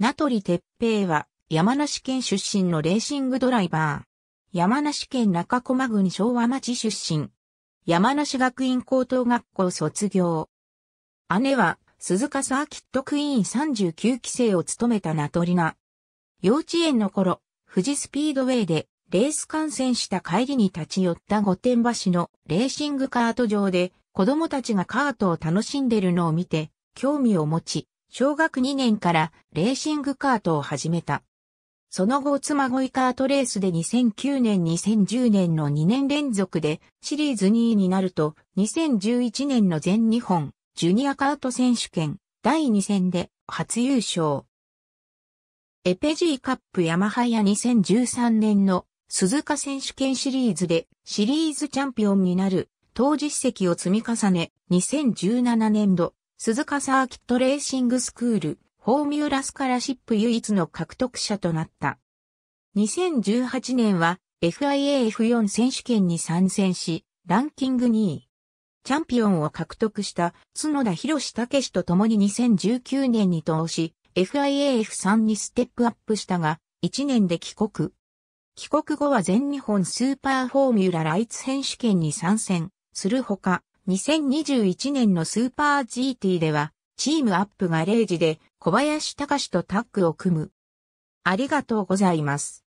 名取鉄平は山梨県出身のレーシングドライバー。山梨県中駒郡昭和町出身。山梨学院高等学校卒業。姉は鈴鹿サーキットクイーン39期生を務めた名取が。幼稚園の頃、富士スピードウェイでレース観戦した帰りに立ち寄った御殿場市のレーシングカート場で子供たちがカートを楽しんでるのを見て興味を持ち、小学2年からレーシングカートを始めた。その後、妻恋カートレースで2009年2010年の2年連続でシリーズ2位になると、2011年の全日本ジュニアカート選手権第2戦で初優勝。エペジーカップヤマハや2013年の鈴鹿選手権シリーズでシリーズチャンピオンになる当実績を積み重ね、2017年度鈴鹿サーキットレーシングスクール、フォーミュラスカラシップ唯一の獲得者となった。2018年は FIAF4 選手権に参戦し、ランキング2位。チャンピオンを獲得した角田博武史と共に2019年に投資、FIAF3 にステップアップしたが、1年で帰国。帰国後は全日本スーパーフォーミュラライツ選手権に参戦するほか、2021年のスーパー GT では、チームアップが0時で小林隆とタッグを組む。ありがとうございます。